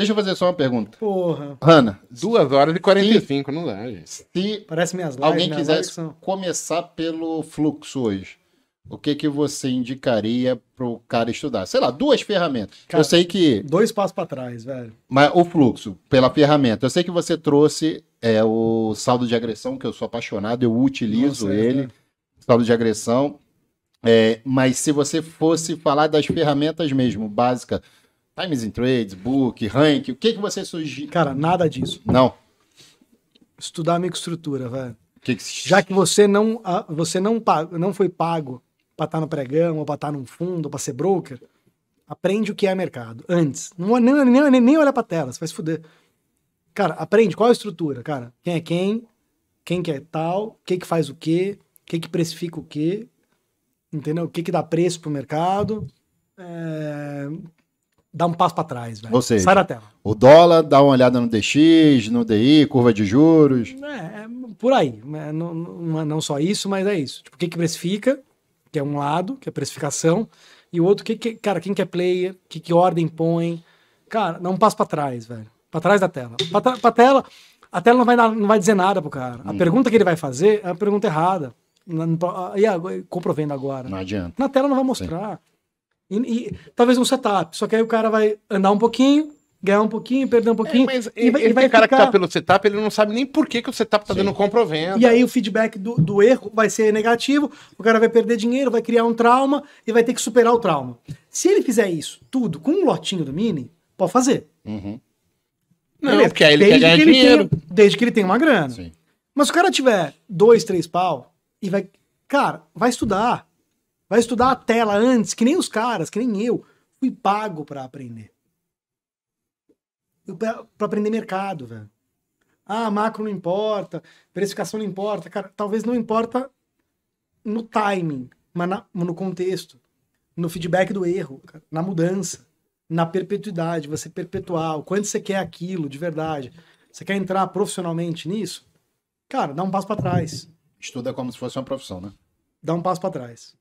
Deixa eu fazer só uma pergunta. Porra. Hanna. 2 horas e 45, se, não dá, gente. Se Parece minhas lives, alguém né? quisesse começar pelo fluxo hoje, o que que você indicaria para o cara estudar? Sei lá, duas ferramentas. Cara, eu sei que... Dois passos para trás, velho. Mas o fluxo, pela ferramenta. Eu sei que você trouxe é, o saldo de agressão, que eu sou apaixonado, eu utilizo Nossa, é, ele. É, saldo de agressão. É, mas se você fosse falar das ferramentas mesmo, básica, Times in Trades, Book, Rank, o que, que você sugere? Cara, nada disso. Não. Estudar microestrutura, velho. Que que... Já que você não, você não, não foi pago para estar tá no pregão, ou para estar tá num fundo, ou para ser broker, aprende o que é mercado antes. Não, nem, nem, nem olha para tela, você vai se fuder. Cara, aprende qual é a estrutura, cara. Quem é quem, quem que é tal, quem que faz o quê, quem que precifica o quê, entendeu? O que que dá preço pro mercado, é, dá um passo para trás, velho. Ou seja, Sai da tela. O dólar dá uma olhada no DX, no DI, curva de juros. É, é por aí. É, não, é não, só isso, mas é isso. Tipo, o que, que precifica, que é um lado, que é precificação, e o outro, que, que cara, quem que é player, que, que ordem põe. Cara, dá um passo para trás, velho. Para trás da tela. Para tela, a tela não vai, dar, não vai dizer nada pro cara. A hum. pergunta que ele vai fazer é a pergunta errada. E agora, comprovando né? agora. Não adianta. Na tela não vai mostrar. Sim. E, e, talvez um setup. Só que aí o cara vai andar um pouquinho, ganhar um pouquinho, perder um é, pouquinho. É, mas e, ele, vai, ele cara que tá pelo setup, ele não sabe nem por que, que o setup tá Sim. dando compra E aí o feedback do, do erro vai ser negativo, o cara vai perder dinheiro, vai criar um trauma e vai ter que superar o trauma. Se ele fizer isso tudo com um lotinho do Mini, pode fazer. Uhum. Não, Beleza. porque aí ele desde quer ganhar que ele dinheiro. Tenha, desde que ele tenha uma grana. Sim. Mas se o cara tiver dois, três pau e vai... Cara, vai estudar Vai estudar a tela antes, que nem os caras, que nem eu. Fui pago para aprender. Para aprender mercado, velho. Ah, macro não importa, precificação não importa. Cara, talvez não importa no timing, mas na, no contexto, no feedback do erro, cara, na mudança, na perpetuidade, você perpetuar, Quando quanto você quer aquilo de verdade. Você quer entrar profissionalmente nisso? Cara, dá um passo para trás. Estuda como se fosse uma profissão, né? Dá um passo para trás.